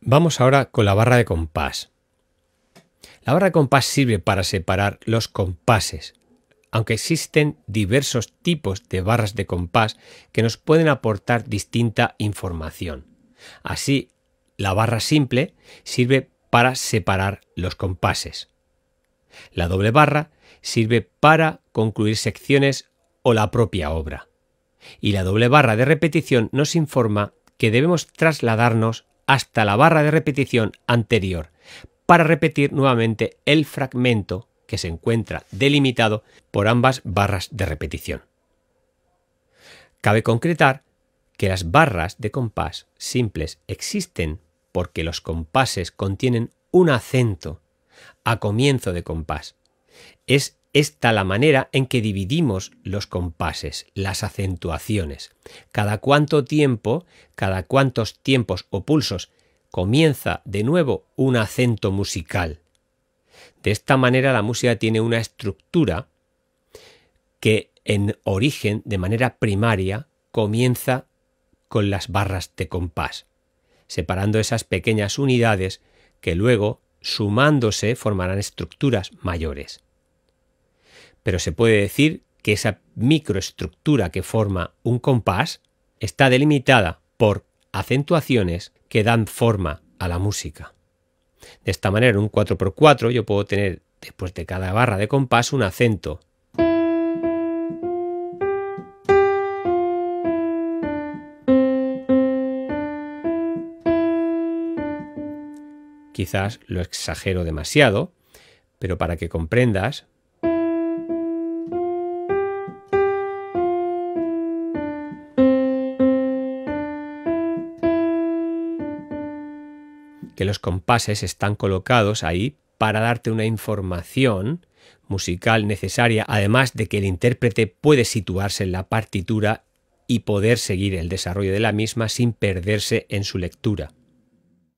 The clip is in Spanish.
Vamos ahora con la barra de compás. La barra de compás sirve para separar los compases, aunque existen diversos tipos de barras de compás que nos pueden aportar distinta información. Así, la barra simple sirve para separar los compases. La doble barra sirve para concluir secciones o la propia obra. Y la doble barra de repetición nos informa que debemos trasladarnos hasta la barra de repetición anterior para repetir nuevamente el fragmento que se encuentra delimitado por ambas barras de repetición. Cabe concretar que las barras de compás simples existen porque los compases contienen un acento a comienzo de compás. Es esta la manera en que dividimos los compases, las acentuaciones. Cada cuánto tiempo, cada cuántos tiempos o pulsos comienza de nuevo un acento musical. De esta manera la música tiene una estructura que en origen, de manera primaria, comienza con las barras de compás, separando esas pequeñas unidades que luego, sumándose, formarán estructuras mayores pero se puede decir que esa microestructura que forma un compás está delimitada por acentuaciones que dan forma a la música. De esta manera, un 4x4 yo puedo tener después de cada barra de compás un acento. Quizás lo exagero demasiado, pero para que comprendas, que los compases están colocados ahí para darte una información musical necesaria, además de que el intérprete puede situarse en la partitura y poder seguir el desarrollo de la misma sin perderse en su lectura.